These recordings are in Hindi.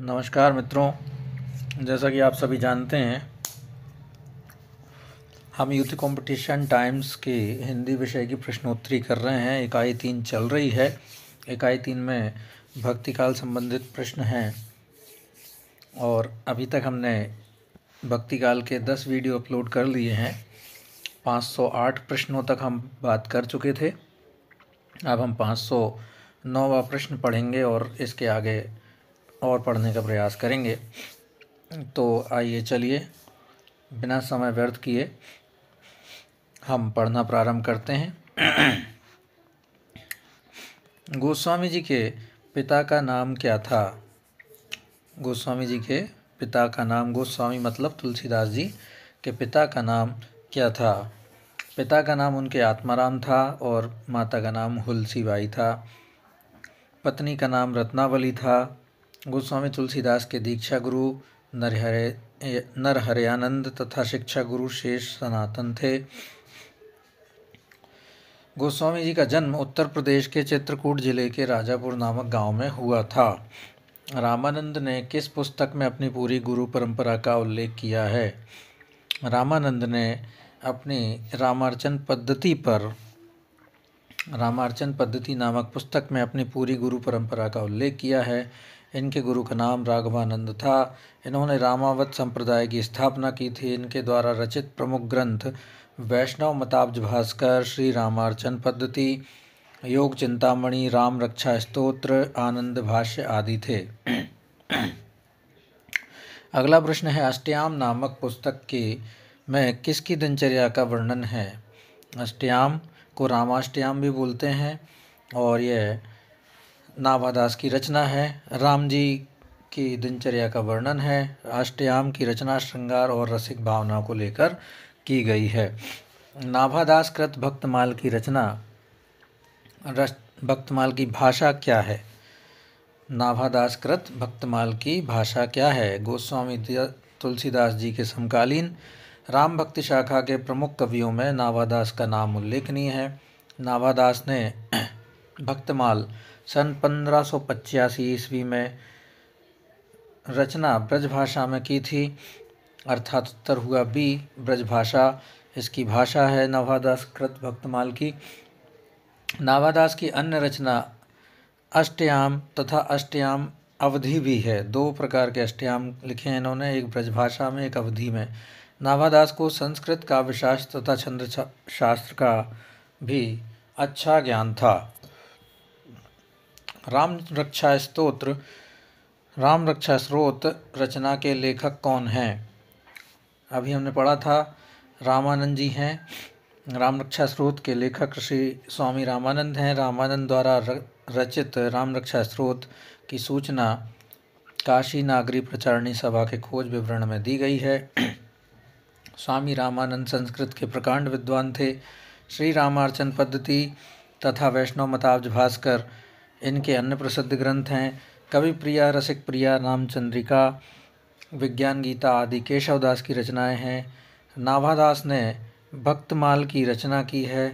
नमस्कार मित्रों जैसा कि आप सभी जानते हैं हम यूथ कंपटीशन टाइम्स के हिंदी विषय की प्रश्नोत्तरी कर रहे हैं इकाई तीन चल रही है इकाई तीन में भक्ति काल संबंधित प्रश्न हैं और अभी तक हमने भक्ति काल के दस वीडियो अपलोड कर लिए हैं 508 प्रश्नों तक हम बात कर चुके थे अब हम पाँच नौवा प्रश्न पढ़ेंगे और इसके आगे और पढ़ने का प्रयास करेंगे तो आइए चलिए बिना समय व्यर्थ किए हम पढ़ना प्रारंभ करते हैं गोस्वामी जी के पिता का नाम क्या था गोस्वामी जी के पिता का नाम गोस्वामी मतलब तुलसीदास जी के पिता का नाम क्या था पिता का नाम उनके आत्माराम था और माता का नाम हुलसीबाई था पत्नी का नाम रत्नावली था गोस्वामी तुलसीदास के दीक्षा गुरु नरहरे नरहरियानंद तथा शिक्षा गुरु शेष सनातन थे गोस्वामी जी का जन्म उत्तर प्रदेश के चित्रकूट जिले के राजापुर नामक गांव में हुआ था रामानंद ने किस पुस्तक में अपनी पूरी गुरु परंपरा का उल्लेख किया है रामानंद ने अपनी रामार्चन पद्धति पर रामार्चन पद्धति नामक पुस्तक में अपनी पूरी गुरु परंपरा का उल्लेख किया है इनके गुरु का नाम राघवानंद था इन्होंने रामावत संप्रदाय की स्थापना की थी इनके द्वारा रचित प्रमुख ग्रंथ वैष्णव मताब्ज भास्कर श्री रामार्चन पद्धति योग चिंतामणि राम रक्षा स्त्रोत्र आनंद भाष्य आदि थे अगला प्रश्न है अष्टयाम नामक पुस्तक के में किसकी दिनचर्या का वर्णन है अष्टयाम को रामाष्टयाम भी बोलते हैं और यह नाभादास की रचना है राम जी की दिनचर्या का वर्णन है अष्टयाम की रचना श्रृंगार और रसिक भावना को लेकर की गई है नाभादास कृत भक्तमाल की रचना रस भक्तमाल की भाषा क्या है नाभादास कृत भक्तमाल की भाषा क्या है गोस्वामी तुलसीदास जी के समकालीन राम भक्ति शाखा के प्रमुख कवियों में नाभादास का नाम उल्लेखनीय है नाभादास ने भक्तमाल सन पंद्रह सौ पचासी ईस्वी में रचना ब्रजभाषा में की थी अर्थात उत्तर हुआ बी ब्रजभाषा इसकी भाषा है नवादास कृत भक्तमाल की नावादास की अन्य रचना अष्टयाम तथा अष्टयाम अवधि भी है दो प्रकार के अष्टयाम लिखे हैं इन्होंने एक ब्रजभाषा में एक अवधि में नावादास को संस्कृत काव्यशास्त्र तथा छंद्र शास्त्र का भी अच्छा ज्ञान था राम रक्षा स्त्रोत्र राम रक्षा स्रोत रचना के लेखक कौन हैं अभी हमने पढ़ा था रामानंद जी हैं राम रक्षा स्रोत के लेखक श्री स्वामी रामानंद हैं रामानंद द्वारा रचित राम रक्षा स्रोत की सूचना काशी नागरी प्रचारणी सभा के खोज विवरण में दी गई है स्वामी रामानंद संस्कृत के प्रकांड विद्वान थे श्री रामार्चन पद्धति तथा वैष्णव मताब्ज भास्कर इनके अन्य प्रसिद्ध ग्रंथ हैं कवि प्रिया रसिक प्रिया रामचंद्रिका विज्ञान गीता आदि केशवदास की रचनाएं हैं नाभादास ने भक्तमाल की रचना की है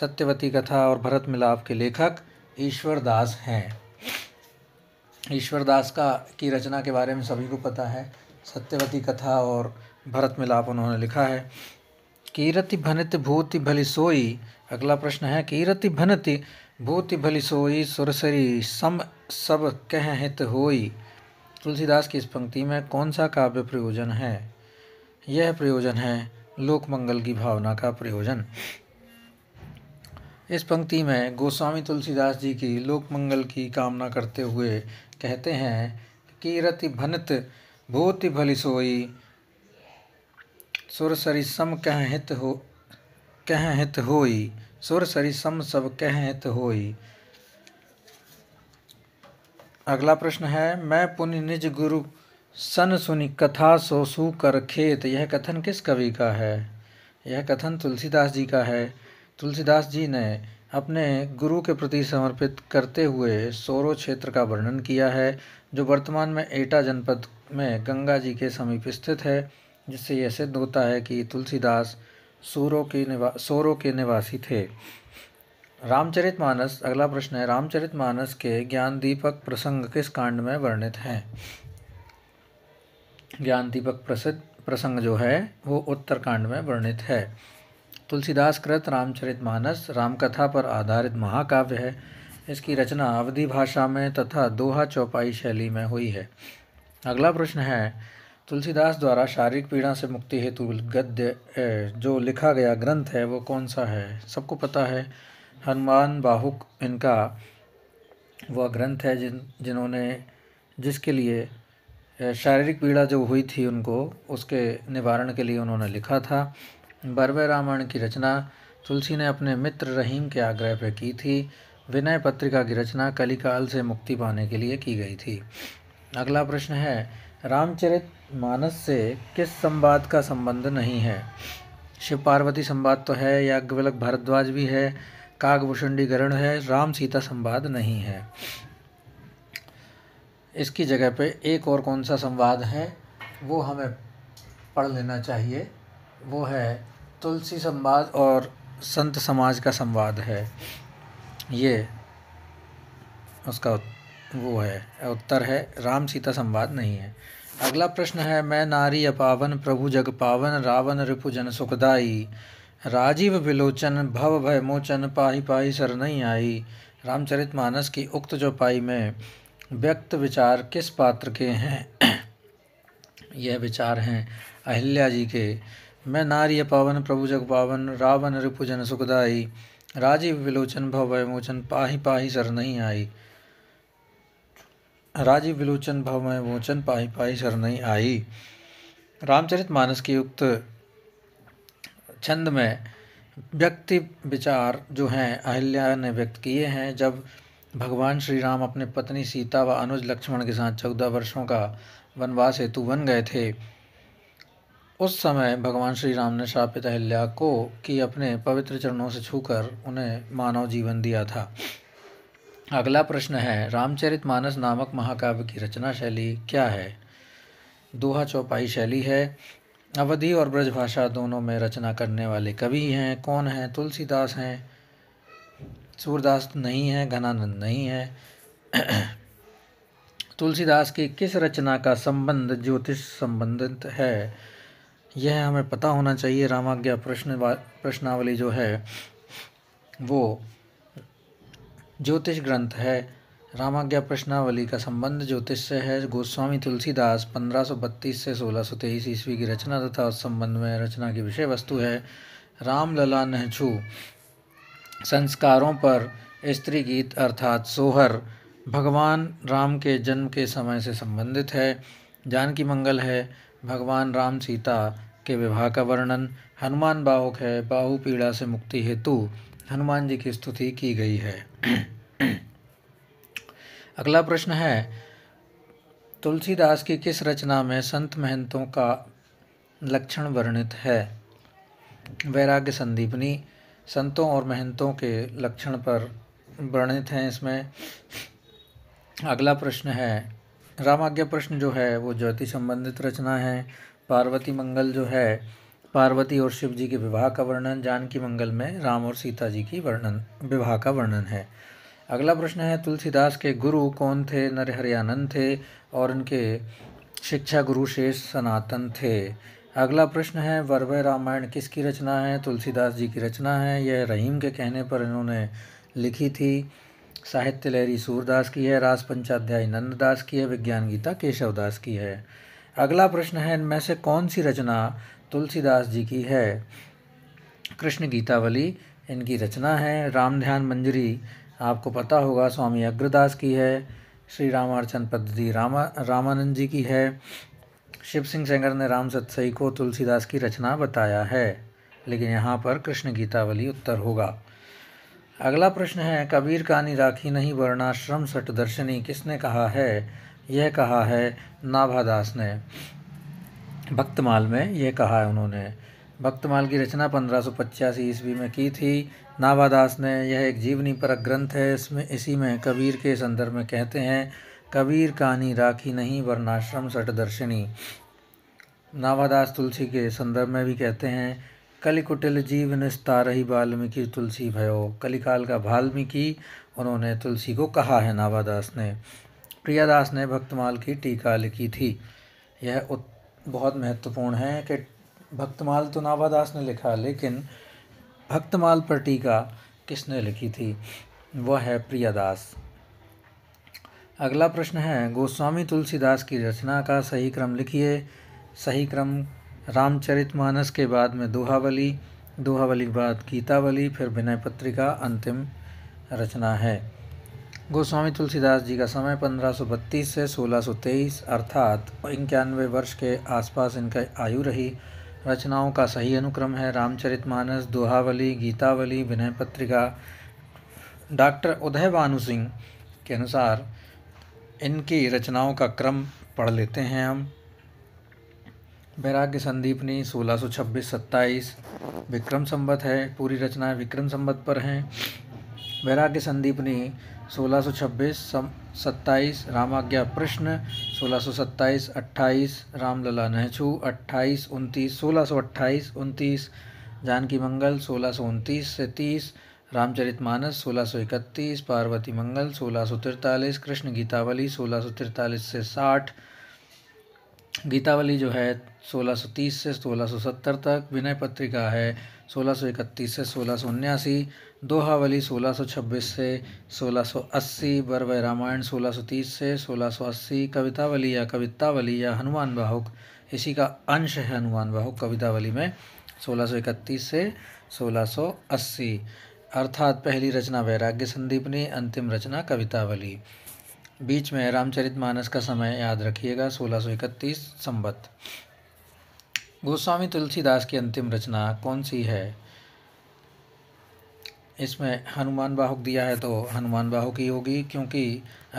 सत्यवती कथा और भरत मिलाप के लेखक ईश्वरदास हैं ईश्वरदास का की रचना के बारे में सभी को पता है सत्यवती कथा और भरत मिलाप उन्होंने लिखा है कीरति भनित भूति भली सोई अगला प्रश्न है कीरति भनित भूति भली सोई सुरसरी सम सब कह हित होई तुलसीदास की इस पंक्ति में कौन सा काव्य प्रयोजन है यह प्रयोजन है लोक मंगल की भावना का प्रयोजन इस पंक्ति में गोस्वामी तुलसीदास जी की लोक मंगल की कामना करते हुए कहते हैं कीरति भनत भूति भली सोई सुरसरी सम कह हित हो कह हित होई सुर सरी सम सब कह हित होई अगला प्रश्न है मैं पुण्य निज गुरु सन सुनी कथा सोसू कर खेत यह कथन किस कवि का है यह कथन तुलसीदास जी का है तुलसीदास जी ने अपने गुरु के प्रति समर्पित करते हुए सोरो क्षेत्र का वर्णन किया है जो वर्तमान में एटा जनपद में गंगा जी के समीप स्थित है जिससे यह सिद्ध होता है कि तुलसीदास सूरों के निवा सोरों के निवासी थे रामचरित मानस अगला प्रश्न है रामचरित मानस के ज्ञान दीपक प्रसंग किस कांड में वर्णित हैं ज्ञान दीपक प्रसिद्ध प्रसंग जो है वो उत्तरकांड में वर्णित है तुलसीदास कृत रामचरित मानस रामकथा पर आधारित महाकाव्य है इसकी रचना अवधि भाषा में तथा दोहा चौपाई शैली में हुई है अगला प्रश्न है तुलसीदास द्वारा शारीरिक पीड़ा से मुक्ति हेतु गद्य जो लिखा गया ग्रंथ है वो कौन सा है सबको पता है हनुमान बाहुक इनका वह ग्रंथ है जिन जिन्होंने जिसके लिए शारीरिक पीड़ा जो हुई थी उनको उसके निवारण के लिए उन्होंने लिखा था बरवे रामायण की रचना तुलसी ने अपने मित्र रहीम के आग्रह पर की थी विनय पत्रिका की रचना कलिकाल से मुक्ति पाने के लिए की गई थी अगला प्रश्न है रामचरित मानस से किस संवाद का संबंध नहीं है शिव पार्वती संवाद तो है याज्ञवलक भारद्वाज भी है काकभूषणीकरण है राम सीता संवाद नहीं है इसकी जगह पे एक और कौन सा संवाद है वो हमें पढ़ लेना चाहिए वो है तुलसी संवाद और संत समाज का संवाद है ये उसका वो है उत्तर है राम सीता संवाद नहीं है अगला प्रश्न है मैं नारी अपावन प्रभु जग पावन रावण जन सुखदाई राजीव विलोचन भव भय मोचन पाही पाही सर नहीं आई रामचरित मानस की उक्त चौपाई में व्यक्त विचार किस पात्र के हैं यह विचार हैं अहिल्या जी के मैं नारी पावन प्रभु जग पावन रावण जन सुखदाई राजीव विलोचन भव भयमोचन पाही पाही सर नहीं आई राजीव विलोचन भव में मोचन पाई पाई शरणई आई रामचरित मानस की उक्त छंद में व्यक्ति विचार जो हैं अहिल्या ने व्यक्त किए हैं जब भगवान श्री राम अपने पत्नी सीता व अनुज लक्ष्मण के साथ चौदह वर्षों का वनवास हेतु बन गए थे उस समय भगवान श्री राम ने श्रापित अहिल्या को कि अपने पवित्र चरणों से छूकर उन्हें मानव जीवन दिया था अगला प्रश्न है रामचरित मानस नामक महाकाव्य की रचना शैली क्या है दोहा चौपाई शैली है अवधि और ब्रजभाषा दोनों में रचना करने वाले कवि हैं कौन हैं तुलसीदास हैं सूरदास नहीं है घनानंद नहीं है तुलसीदास की किस रचना का संबंध ज्योतिष संबंधित है यह हमें पता होना चाहिए रामाज्ञा प्रश्न प्रश्नावली जो है वो ज्योतिष ग्रंथ है रामाज्ञा प्रश्नावली का संबंध ज्योतिष से है गोस्वामी तुलसीदास 1532 से 1623 ईस्वी की रचना तथा उस संबंध में रचना की विषय वस्तु है रामलला नहछू संस्कारों पर स्त्री गीत अर्थात सोहर भगवान राम के जन्म के समय से संबंधित है जानकी मंगल है भगवान राम सीता के विवाह का वर्णन हनुमान बाहुक है बाहु पीड़ा से मुक्ति हेतु हनुमान जी की स्तुति की गई है अगला प्रश्न है तुलसीदास की किस रचना में संत महंतों का लक्षण वर्णित है वैराग्य संदीपनी संतों और महंतों के लक्षण पर वर्णित हैं इसमें अगला प्रश्न है रामाज्ञा प्रश्न जो है वो ज्योति संबंधित रचना है पार्वती मंगल जो है पार्वती और शिव जी के विवाह का वर्णन जानकी मंगल में राम और सीता जी की वर्णन विवाह का वर्णन है अगला प्रश्न है तुलसीदास के गुरु कौन थे नरहरियानंद थे और उनके शिक्षा गुरु शेष सनातन थे अगला प्रश्न है वरवय रामायण किसकी रचना है तुलसीदास जी की रचना है यह रहीम के कहने पर इन्होंने लिखी थी साहित्य लहरी सूरदास की है रास पंचाध्याय नंददास की है विज्ञान गीता केशवदास की है अगला प्रश्न है इनमें से कौन सी रचना तुलसीदास जी की है कृष्ण गीतावली इनकी रचना है राम ध्यान मंजरी आपको पता होगा स्वामी अग्रदास की है श्री रामार्चन पद्धति रामा रामानंद जी की है शिव सिंह सेंगर ने राम सत्सई को तुलसीदास की रचना बताया है लेकिन यहाँ पर कृष्ण गीतावली उत्तर होगा अगला प्रश्न है कबीर कानी राखी नहीं वर्णा श्रम सट दर्शनी किसने कहा है यह कहा है नाभादास ने भक्तमाल में यह कहा है उन्होंने भक्तमाल की रचना पंद्रह सौ पचासी ईस्वी में की थी नावादास ने यह एक जीवनी परक ग्रंथ है इसमें इसी में कबीर के संदर्भ में कहते हैं कबीर कहानी राखी नहीं वर्णाश्रम सट दर्शनी नावादास तुलसी के संदर्भ में भी कहते हैं कलिकुटिल जीव निस्तारही वाल्मीकि तुलसी भयो कलिकाल का वाल्मीकि उन्होंने तुलसी को कहा है नावादास ने प्रियादास ने भक्तमाल की टीका लिखी थी यह उत्तर बहुत महत्वपूर्ण है कि भक्तमाल तो नाभादास ने लिखा लेकिन भक्तमाल पर टीका किसने लिखी थी वह है प्रियादास अगला प्रश्न है गोस्वामी तुलसीदास की रचना का सही क्रम लिखिए सही क्रम रामचरितमानस के बाद में दोहावली दोहावली के बाद गीतावली फिर विनय पत्रिका अंतिम रचना है गोस्वामी तुलसीदास जी का समय 1532 से 1623 अर्थात इक्यानवे वर्ष के आसपास इनका आयु रही रचनाओं का सही अनुक्रम है रामचरितमानस दोहावली गीतावली विनय पत्रिका डॉक्टर उदय भानु सिंह के अनुसार इनकी रचनाओं का क्रम पढ़ लेते हैं हम वैराग्य संदीपनी 1626 सौ विक्रम संबत है पूरी रचनाएं विक्रम संबत पर हैं वैराग्य संदीपनी सोलह सौ छब्बीस सत्ताईस रामाज्ञा प्रश्न सोलह सौ सत्ताईस अट्ठाईस रामलला नेहचू अट्ठाईस उनतीस सोलह सौ अट्ठाईस उनतीस जानकी मंगल सोलह सौ उनतीस से तीस रामचरित मानस सोलह सौ इकतीस पार्वती मंगल सोलह सौ तिरतालीस कृष्ण गीतावली सोलह सौ तिरतालीस से साठ गीतावली जो है 1630 से 1670 तक विनय पत्रिका है 1631 से सोलह सौ उन्यासी दोहावली सोलह से 1680 बरवय रामायण 1630 से 1680 कवितावली या कवितावली या हनुमान बाहुक इसी का अंश है हनुमान बाहुक कवितावली में 1631 से 1680 अर्थात पहली रचना वैराग्य संदीपनी अंतिम रचना कवितावली बीच में रामचरितमानस का समय याद रखिएगा सोलह इकतीस संबत् गोस्वामी तुलसीदास की अंतिम रचना कौन सी है इसमें हनुमान बाहुक दिया है तो हनुमान बाहुक ही होगी क्योंकि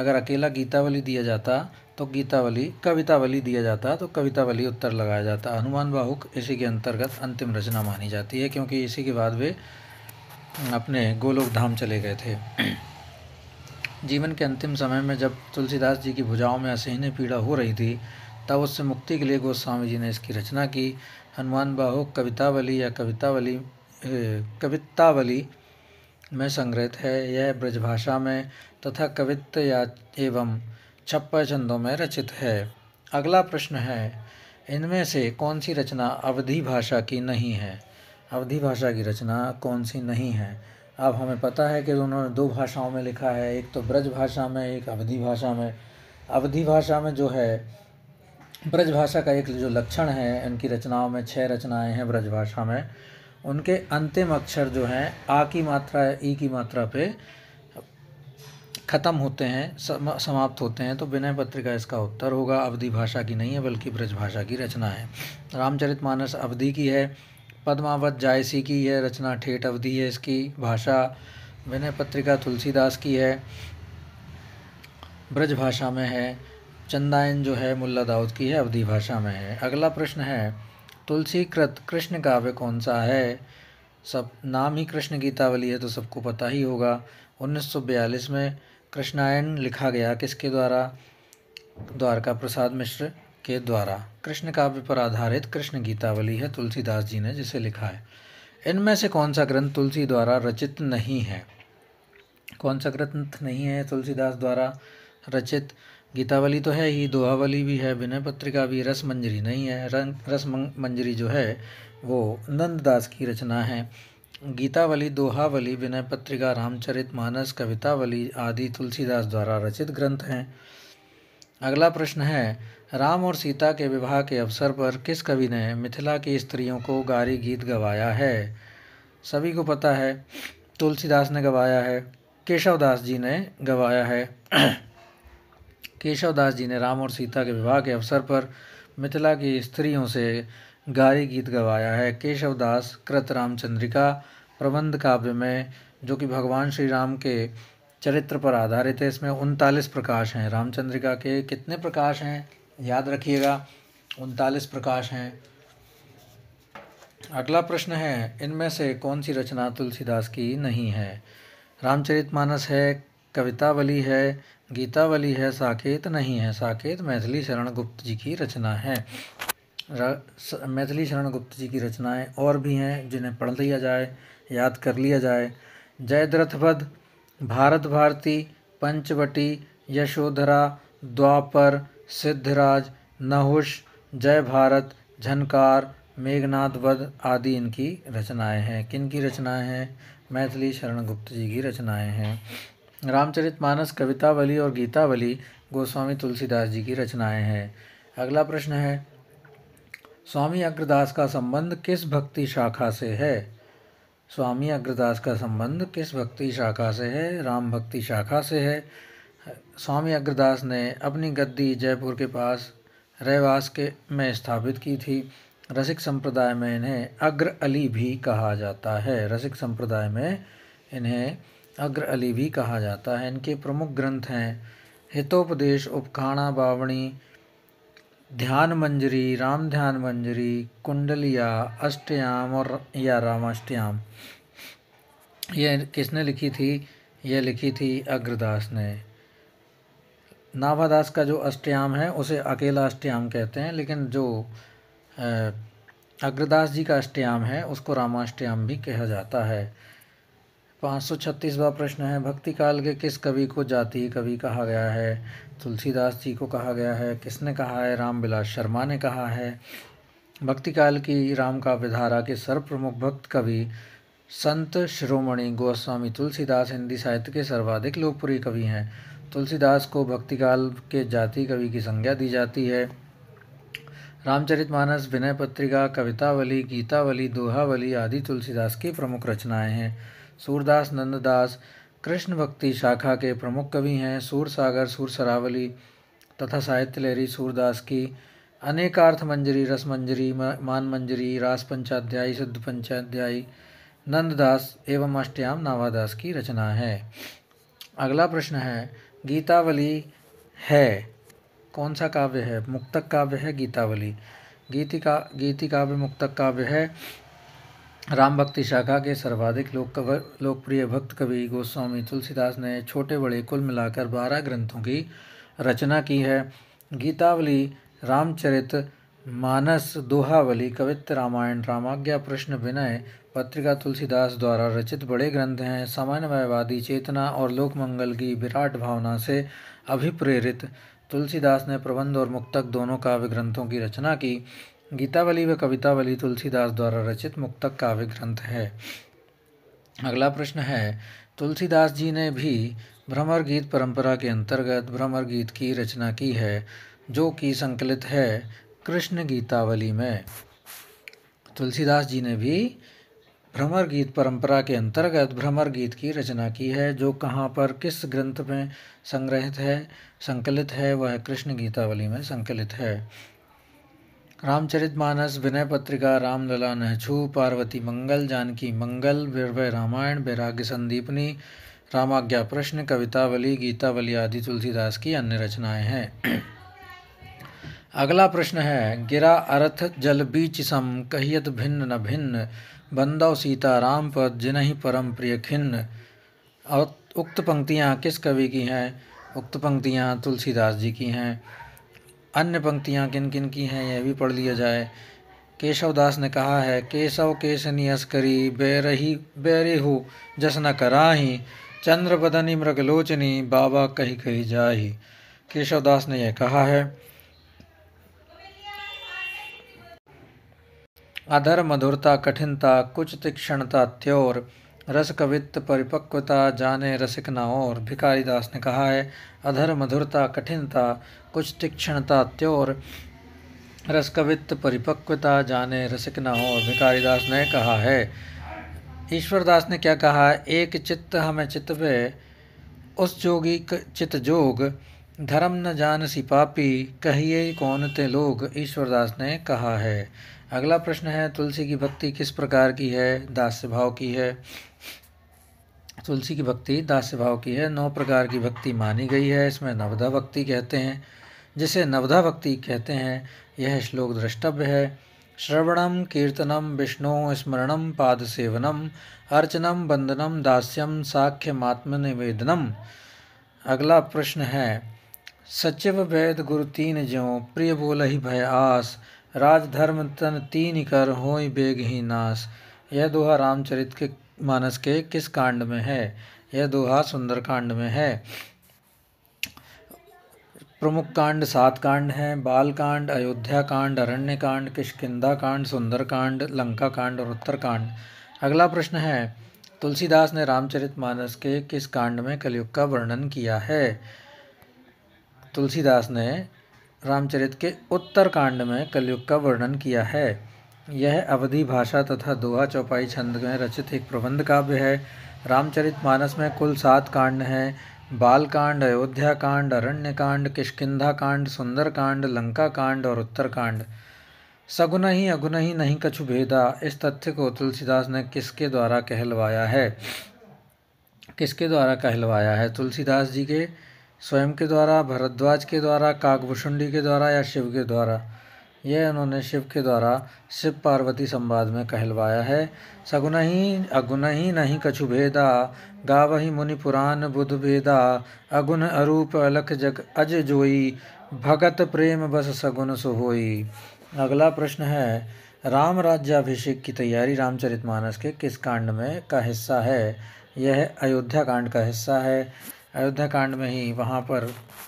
अगर अकेला गीतावली दिया जाता तो गीतावली कवितावली दिया जाता तो कवितावली उत्तर लगाया जाता हनुमान बाहुक इसी के अंतर्गत अंतिम रचना मानी जाती है क्योंकि इसी के बाद वे अपने गोलोक धाम चले गए थे जीवन के अंतिम समय में जब तुलसीदास जी की भुजाओं में असहनीय पीड़ा हो रही थी तब उससे मुक्ति के लिए गोस्वामी जी ने इसकी रचना की हनुमान बाहू कवितावली या कवितावली कवितावली में संग्रहित है यह ब्रजभाषा में तथा कवित्त या एवं छप्प छंदों में रचित है अगला प्रश्न है इनमें से कौन सी रचना अवधि भाषा की नहीं है अवधि भाषा की रचना कौन सी नहीं है अब हमें पता है कि उन्होंने दो भाषाओं में लिखा है एक तो ब्रज भाषा में एक अवधि भाषा में अवधि भाषा में जो है ब्रजभाषा का एक जो लक्षण है इनकी रचनाओं में छह रचनाएं हैं ब्रजभाषा में उनके अंतिम अक्षर जो हैं आ की मात्रा ई की मात्रा पे ख़त्म होते हैं समाप्त होते हैं तो विनय पत्रिका इसका उत्तर होगा अवधि भाषा की नहीं है बल्कि ब्रजभाषा की रचना है रामचरित मानस अवधि की है पद्मावत जायसी की है रचना ठेठ अवधि है इसकी भाषा विनय पत्रिका तुलसीदास की है ब्रजभाषा में है चंदायन जो है मुल्ला दाऊद की है अवधि भाषा में है अगला प्रश्न है तुलसी कृत कृष्ण काव्य कौन सा है सब नाम ही कृष्ण गीतावली है तो सबको पता ही होगा 1942 में कृष्णायन लिखा गया किसके द्वारा द्वारका प्रसाद मिश्र के द्वारा कृष्ण काव्य पर आधारित कृष्ण गीतावली है तुलसीदास जी ने जिसे लिखा है इनमें से कौन सा ग्रंथ तुलसी द्वारा रचित नहीं है कौन सा ग्रंथ नहीं है तुलसीदास द्वारा रचित गीतावली तो है ही दोहावली भी है विनय पत्रिका भी रस मंजरी नहीं है रंग रस मंजरी जो है वो नंददास की रचना है गीतावली दोहावली विनय पत्रिका रामचरित मानस कवितावली आदि तुलसीदास द्वारा रचित ग्रंथ हैं अगला प्रश्न है राम और सीता के विवाह के अवसर पर किस कवि ने मिथिला की स्त्रियों को गारी गीत गवाया है सभी को पता है तुलसीदास ने गवाया है केशवदास जी ने गवाया है केशवदास जी ने राम और सीता के विवाह के अवसर पर मिथिला की स्त्रियों से गारी गीत गवाया है केशवदास कृत रामचंद्रिका प्रबंध काव्य में जो कि भगवान श्री राम के चरित्र पर आधारित है इसमें उनतालीस प्रकाश हैं रामचंद्रिका के कितने प्रकाश हैं याद रखिएगा उनतालीस प्रकाश हैं अगला प्रश्न है इनमें से कौन सी रचना तुलसीदास की नहीं है रामचरितमानस है कवितावली है गीतावली है साकेत नहीं है साकेत मैथिली शरण गुप्त जी की रचना है मैथिली शरण गुप्त जी की रचनाएं और भी हैं जिन्हें पढ़ लिया जाए याद कर लिया जाए जयद्रथवध भारत भारती पंचवटी यशोधरा द्वापर सिद्धराज नहुष जय भारत झनकार मेघनाथ वध आदि इनकी रचनाएं हैं किन की रचनाएं हैं मैथिली शरण गुप्त जी की रचनाएं हैं रामचरितमानस कवितावली और गीतावली गोस्वामी तुलसीदास जी की रचनाएं हैं अगला प्रश्न है स्वामी अग्रदास का संबंध किस भक्ति शाखा से है स्वामी अग्रदास का संबंध किस भक्ति शाखा से है राम भक्ति शाखा से है स्वामी अग्रदास ने अपनी गद्दी जयपुर के पास रहवास के में स्थापित की थी रसिक संप्रदाय में इन्हें अग्र अली भी कहा जाता है रसिक संप्रदाय में इन्हें अग्र अली भी कहा जाता है इनके प्रमुख ग्रंथ हैं हितोपदेश उपखाणा बावणी ध्यान मंजरी राम ध्यान मंजरी कुंडलिया अष्टयाम और या रामाष्टयाम यह किसने लिखी थी यह लिखी थी अग्रदास ने नाभादास का जो अष्टयाम है उसे अकेला अष्टयाम कहते हैं लेकिन जो अग्रदास जी का अष्टयाम है उसको रामाष्टयाम भी कहा जाता है पाँच सौ छत्तीसवा प्रश्न है भक्ति काल के किस कवि को जातीय कवि कहा गया है तुलसीदास जी को कहा गया है किसने कहा है रामविलास शर्मा ने कहा है भक्ति काल की राम का विधारा के सर्वप्रमुख भक्त कवि संत शिरोमणि गोस्वामी तुलसीदास हिंदी साहित्य के सर्वाधिक लोकप्रिय कवि हैं तुलसीदास को भक्ति काल के जाति कवि की संज्ञा दी जाती है रामचरितमानस विनय पत्रिका कवितावली गीतावली दोहावली आदि तुलसीदास की प्रमुख रचनाएं हैं सूरदास नंददास कृष्ण भक्ति शाखा के प्रमुख कवि हैं सूर सागर सूर सरावली तथा साहित्य लहरी सूरदास की अनेकार्थ मंजरी रस मंजरी मान मंजरी रास पंचाध्यायी सिद्ध पंचाध्यायी नंददास एवं अष्टयाम नावादास की रचना है अगला प्रश्न है गीतावली है कौन सा काव्य है मुक्तक काव्य है गीतावली गीति का गीति काव्य मुक्तक काव्य है राम भक्ति शाखा के सर्वाधिक लोक लोकप्रिय भक्त कवि गोस्वामी तुलसीदास ने छोटे बड़े कुल मिलाकर बारह ग्रंथों की रचना की है गीतावली रामचरित मानस दोहावली कवित्र रामायण रामाज्ञा प्रश्न विनय पत्रिका तुलसीदास द्वारा रचित बड़े ग्रंथ हैं समन्वयवादी चेतना और लोकमंगल की विराट भावना से अभिप्रेरित तुलसीदास ने प्रबंध और मुक्तक दोनों काव्य ग्रंथों की रचना की गीतावली व कवितावली तुलसीदास द्वारा रचित मुक्तक काव्य ग्रंथ है अगला प्रश्न है तुलसीदास जी ने भी भ्रमर गीत परंपरा के अंतर्गत भ्रमर गीत की रचना की है जो कि संकलित है कृष्ण गीतावली में तुलसीदास जी ने भी भ्रमर गीत परंपरा के अंतर्गत भ्रमर गीत की रचना की है जो कहाँ पर किस ग्रंथ में संग्रहित है संकलित है वह कृष्ण गीतावली में संकलित है रामचरितमानस विनय पत्रिका रामलला नहछू पार्वती मंगल जानकी मंगल वीरवय रामायण वैराग्य संदीपनी रामाज्ञा प्रश्न कवितावली गीतावली आदि तुलसीदास की अन्य रचनाएं हैं अगला प्रश्न है गिरा अर्थ जल बीच सम कहियत भिन्न न भिन्न बंदव सीता राम पद ही परम प्रिय खिन्न उक्त पंक्तियाँ किस कवि की हैं उक्त पंक्तियाँ तुलसीदास जी की हैं अन्य पंक्तियाँ किन किन की हैं यह भी पढ़ लिया जाए केशव दास ने कहा है केशव केशनी अस्करी बैरही जस न कराही चंद्र बदनी मृगलोचनी बाबा कही कही जाही दास ने यह कहा है अधर मधुरता कठिनता कुछ तीक्षणता त्योर रस कवित्त परिपक्वता जाने रसिक न और दास ने कहा है अधर मधुरता कठिनता कुछ तीक्षणता त्योर रस कवित्त परिपक्वता जाने रसिक न और दास ने कहा है ईश्वरदास ने क्या कहा एक चित्त हमें चित्त पे उस जोगी चित्त जोग धर्म न जान सिपापी कहिए कौन ते लोग ईश्वरदास ने कहा है अगला प्रश्न है तुलसी की भक्ति किस प्रकार की है दास्य भाव की है तुलसी की भक्ति दास्य भाव की है नौ प्रकार की भक्ति मानी गई है इसमें नवधा भक्ति कहते हैं जिसे नवधा भक्ति कहते हैं यह श्लोक द्रष्टव्य है श्रवणम कीर्तनम विष्णु स्मरणम पाद सेवनम अर्चनम बंदनम दास्यम निवेदनम अगला प्रश्न है सचिव वैद गुरु तीन ज्यों प्रिय बोल ही भय आस राजधर्म तन तीन कर हो बेग ही नाश यह दोहा रामचरित के मानस के किस कांड में है यह दोहा कांड में है प्रमुख कांड सात कांड हैं कांड अयोध्या कांड अरण्य कांड किशकिदा कांड सुंदर कांड लंका कांड और उत्तरकांड अगला प्रश्न है तुलसीदास ने रामचरित मानस के किस कांड में कलयुग का वर्णन किया है तुलसीदास ने रामचरित के उत्तरकांड में कलयुग का वर्णन किया है यह अवधि भाषा तथा दोहा चौपाई छंद में रचित एक प्रबंध काव्य है रामचरित मानस में कुल सात कांड हैं बालकांड अयोध्या कांड अरण्य कांड किष्किंधा कांड सुंदर कांड लंका कांड और उत्तरकांड सगुन ही अगुन ही नहीं कछु भेदा इस तथ्य को तुलसीदास ने किसके द्वारा कहलवाया है किसके द्वारा कहलवाया है तुलसीदास जी के स्वयं के द्वारा भरद्वाज के द्वारा काकभुषुंडी के द्वारा या शिव के द्वारा यह उन्होंने शिव के द्वारा शिव पार्वती संवाद में कहलवाया है सगुन ही अगुन ही नहीं कछु भेदा गावही मुनि पुराण बुध भेदा अगुन अरूप अलख जग अज जोई भगत प्रेम बस सगुन सुहोई अगला प्रश्न है राम राज्याभिषेक की तैयारी रामचरितमानस के किस कांड में का हिस्सा है यह अयोध्या कांड का हिस्सा है अयोध्या कांड में ही वहाँ पर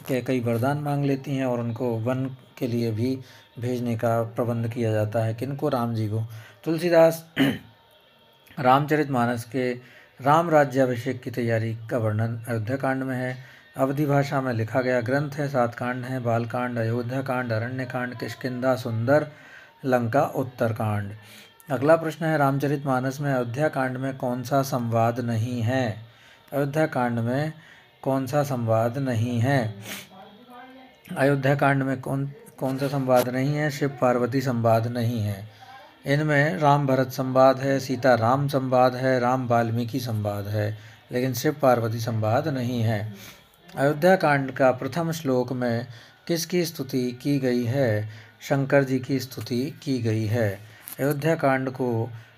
के कई वरदान मांग लेती हैं और उनको वन के लिए भी भेजने का प्रबंध किया जाता है किनको राम जी को तुलसीदास रामचरित मानस के राम राज्याभिषेक की तैयारी का वर्णन अयोध्या कांड में है अवधि भाषा में लिखा गया ग्रंथ है सात कांड हैं बालकांड अयोध्या कांड अरण्य कांड किशकिंदा सुंदर लंका उत्तरकांड अगला प्रश्न है रामचरित मानस में अयोध्या कांड में कौन सा संवाद नहीं है अयोध्या कांड में कौन सा संवाद नहीं है अयोध्या कांड में कौन कौन सा संवाद नहीं है शिव पार्वती संवाद नहीं है इनमें राम भरत संवाद है सीता राम संवाद है राम वाल्मीकि संवाद है लेकिन शिव पार्वती संवाद नहीं है अयोध्या कांड का प्रथम श्लोक में किसकी स्तुति की गई है शंकर जी की स्तुति की गई है अयोध्या कांड को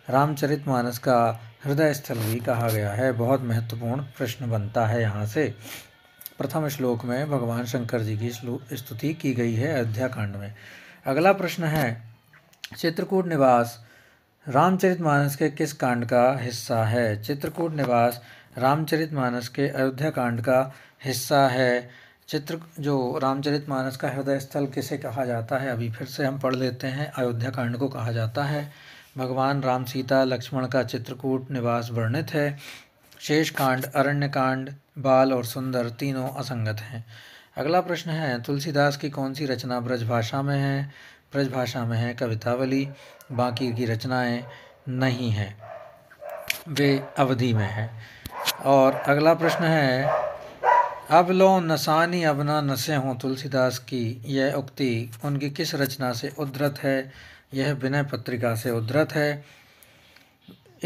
रामचरितमानस का हृदय स्थल भी कहा गया है बहुत महत्वपूर्ण प्रश्न बनता है यहाँ से प्रथम श्लोक में भगवान शंकर जी की स्तुति की गई है अयोध्या कांड में अगला प्रश्न है चित्रकूट निवास रामचरितमानस के किस कांड का हिस्सा है चित्रकूट निवास रामचरितमानस के अयोध्या कांड का हिस्सा है चित्र जो रामचरितमानस का हृदय स्थल किसे कहा जाता है अभी फिर से हम पढ़ लेते हैं अयोध्या कांड को कहा जाता है भगवान राम सीता लक्ष्मण का चित्रकूट निवास वर्णित है शेष कांड अरण्य कांड बाल और सुंदर तीनों असंगत हैं अगला प्रश्न है तुलसीदास की कौन सी रचना ब्रजभाषा में है ब्रजभाषा में है कवितावली बाकी की रचनाएं नहीं हैं वे अवधि में हैं और अगला प्रश्न है अब लो नसानी अब ना नशे हों तुलसीदास की यह उक्ति उनकी किस रचना से उद्धृत है यह विनय पत्रिका से उद्धृत है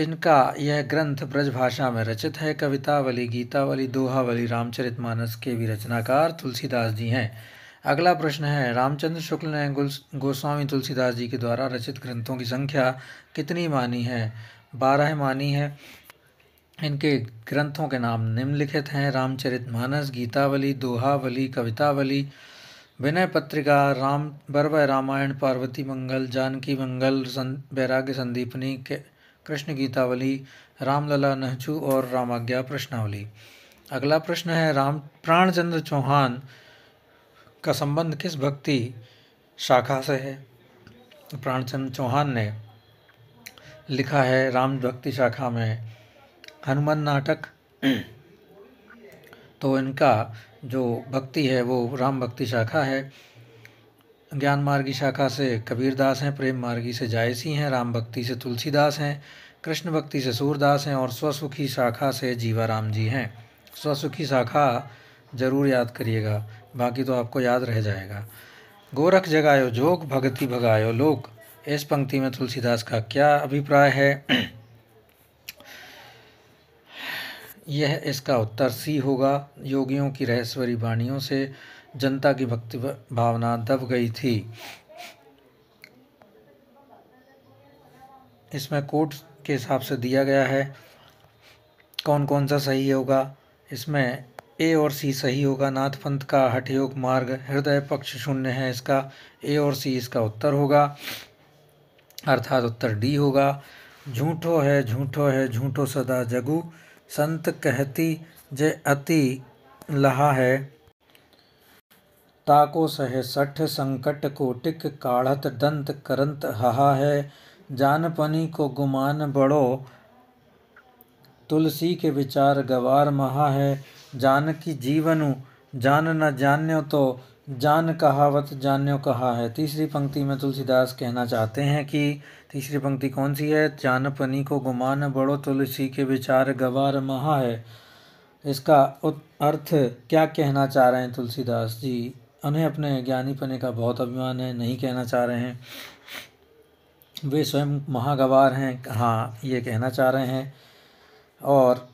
इनका यह ग्रंथ ब्रजभाषा में रचित है कवितावली गीतावली दोहावली रामचरितमानस के भी रचनाकार तुलसीदास जी हैं अगला प्रश्न है रामचंद्र शुक्ल ने गोस्वामी तुलसीदास जी के द्वारा रचित ग्रंथों की संख्या कितनी मानी है बारह मानी है इनके ग्रंथों के नाम निम्नलिखित हैं रामचरित मानस गीतावली दोहावली कवितावली विनय पत्रिका राम बर्व रामायण पार्वती मंगल जानकी मंगल बैराग्य संदीपनी कृष्ण गीतावली रामलला नहचू और रामाज्ञा प्रश्नावली अगला प्रश्न है राम प्राणचंद्र चौहान का संबंध किस भक्ति शाखा से है प्राणचंद्र चौहान ने लिखा है राम भक्ति शाखा में हनुमान नाटक तो इनका जो भक्ति है वो राम भक्ति शाखा है ज्ञान मार्गी शाखा से कबीरदास हैं प्रेम मार्गी से जायसी हैं राम भक्ति से तुलसीदास हैं कृष्ण भक्ति से सूरदास हैं और स्वसुखी शाखा से जीवाराम जी हैं स्वसुखी शाखा जरूर याद करिएगा बाकी तो आपको याद रह जाएगा गोरख जगायो जोग भगति भगायो लोक इस पंक्ति में तुलसीदास का क्या अभिप्राय है यह इसका उत्तर सी होगा योगियों की रहस्वरी वाणियों से जनता की भक्ति भावना दब गई थी इसमें कोट के हिसाब से दिया गया है कौन कौन सा सही होगा इसमें ए और सी सही होगा नाथ पंथ का हठयोग मार्ग हृदय पक्ष शून्य है इसका ए और सी इसका उत्तर होगा अर्थात उत्तर डी होगा झूठो है झूठो है झूठो सदा जगू संत कहती जय अति लहा है ताको सह सठ संकट टिक काढ़त दंत करंत हहा है जानपनी को गुमान बड़ो तुलसी के विचार गवार महा है जान की जीवनु जान न जान्यो तो जान कहावत जान्यो कहा है तीसरी पंक्ति में तुलसीदास कहना चाहते हैं कि तीसरी पंक्ति कौन सी है जानपनी को गुमान बड़ो तुलसी के विचार गवार महा है इसका अर्थ क्या कहना चाह रहे हैं तुलसीदास जी उन्हें अपने पने का बहुत अभिमान है नहीं कहना चाह रहे हैं वे स्वयं महागवार हैं हाँ ये कहना चाह रहे हैं और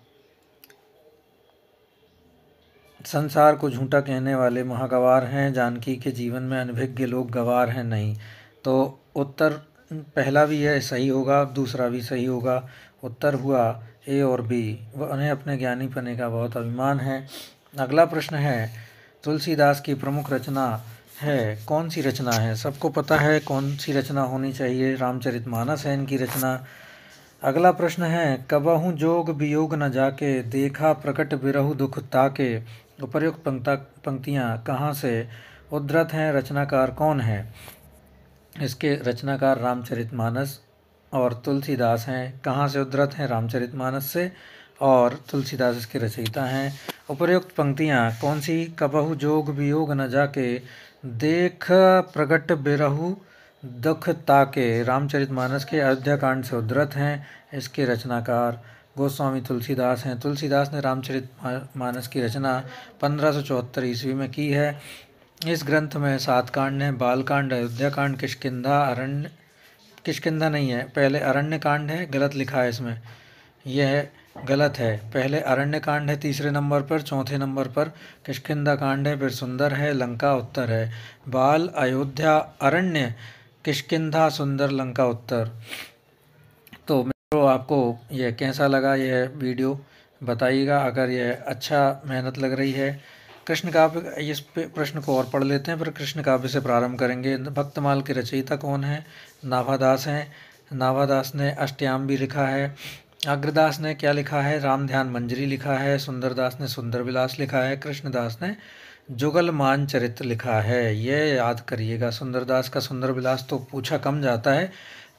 संसार को झूठा कहने वाले महागवार हैं जानकी के जीवन में अनभिज्ञ लोग गवार हैं नहीं तो उत्तर पहला भी है सही होगा दूसरा भी सही होगा उत्तर हुआ ए और बी उन्हें अपने ज्ञानी पने का बहुत अभिमान है अगला प्रश्न है तुलसीदास की प्रमुख रचना है कौन सी रचना है सबको पता है कौन सी रचना होनी चाहिए मानस है इनकी रचना अगला प्रश्न है कबहू जोग वियोग न जाके देखा प्रकट बिरहु दुख ताके उपर्युक्त पंक्ता पंक्तियाँ कहाँ से उद्धृत हैं रचनाकार कौन है इसके रचनाकार रामचरित मानस और तुलसीदास हैं कहाँ से उद्धृत हैं रामचरित मानस से और तुलसीदास इसके रचयिता हैं उपर्युक्त पंक्तियाँ कौन सी कबहू जोग वियोग न जाके देख प्रकट बिरहु दुख ताके रामचरितमानस के अयोध्या कांड से उद्धृत हैं इसके रचनाकार गोस्वामी तुलसीदास हैं तुलसीदास ने रामचरित मानस की रचना पंद्रह ईस्वी में की है इस ग्रंथ में सात कांड हैं बालकांड अयोध्या कांड किशकिंधा अरण्य किशकिंधा नहीं है पहले अरण्य कांड है गलत लिखा है इसमें यह गलत है पहले अरण्य कांड है तीसरे नंबर पर चौथे नंबर पर किशकिंधा कांड है फिर सुंदर है लंका उत्तर है बाल अयोध्या अरण्य किशकिधा सुंदर लंका उत्तर तो मित्रों आपको यह कैसा लगा यह वीडियो बताइएगा अगर यह अच्छा मेहनत लग रही है कृष्ण काव्य इस प्रश्न को और पढ़ लेते हैं फिर कृष्ण काव्य से प्रारंभ करेंगे भक्तमाल के रचयिता कौन है नाभादास हैं नाभादास ने अष्टयाम भी लिखा है अग्रदास ने क्या लिखा है राम ध्यान मंजरी लिखा है सुंदरदास ने सुंदर विलास लिखा है कृष्णदास ने जुगलमान चरित्र लिखा है यह याद करिएगा सुंदरदास का सुंदर विलास तो पूछा कम जाता है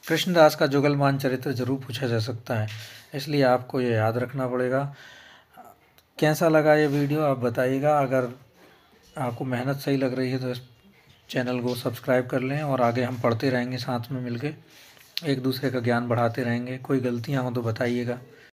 कृष्णदास का जुगलमान चरित्र जरूर पूछा जा सकता है इसलिए आपको ये याद रखना पड़ेगा कैसा लगा ये वीडियो आप बताइएगा अगर आपको मेहनत सही लग रही है तो इस चैनल को सब्सक्राइब कर लें और आगे हम पढ़ते रहेंगे साथ में मिलके एक दूसरे का ज्ञान बढ़ाते रहेंगे कोई गलतियाँ हो तो बताइएगा